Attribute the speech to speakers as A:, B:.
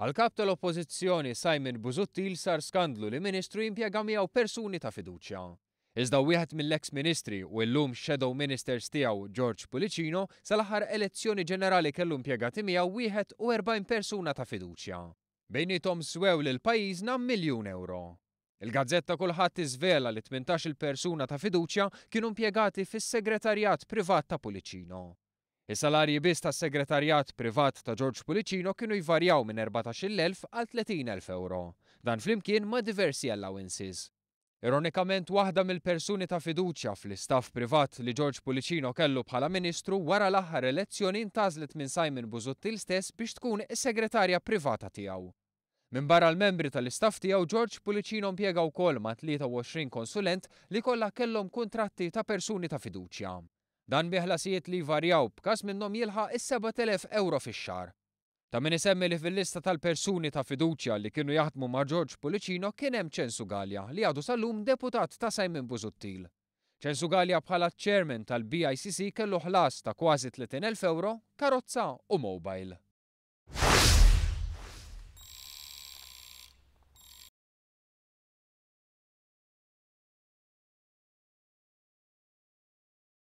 A: Għal-kap tal-oppozizjoni Simon Buzuttil sar skandlu li ministru jimpjega miegħu persuni ta' fiduċja. Iżda wieħed mill-ex ministri u llum shadow ministers tiegħu George Policino sal-aħħar elezzjoni ġenerali kellu impjegati miegħu wieħed u 40 persuna ta' fiduċja. tom swew lil pajjiżna miljun euro. Il-gazzetta kulħadd iżvela li 18 il persuna ta' fiduċja kienu impjegati fis-segretarjat privat ta' Policino. Is-salarji biss tas segretarjat privat ta' George Pulicino kienu jvarjaw minn 14,000 għal 30,000 euro, dan flimkien ma' diversi allowances. Ironikament, waħda mill-persuni ta' fiduċja fl-istaff privat li George Pulicino kellu bħala ministru wara l-aħħar elezzjoni intażlet minn Simon Busuttil stess biex tkun is-segretarja privata tiegħu. Minn barra l-membri tal-istaff tiegħu George Pulicino impjega wkoll ma' 23 konsulent li kollha kellhom kontratti ta' persuni ta' fiduċja. Dan biħlasijiet li varjaw b'kas minnom jilħaq is-7000 euro fix-xar. Ta' min isemmi li fil-lista tal-persuni ta' fiduċja li kienu jaħdmu ma' George Policino kien hemm Censu Galja li għadu sal-lum deputat ta' Sajmin Buzuttil. ċensu Galja bħala chairman tal-BICC kellu ħlas ta' kważi 30.000 euro, karozza u mobile.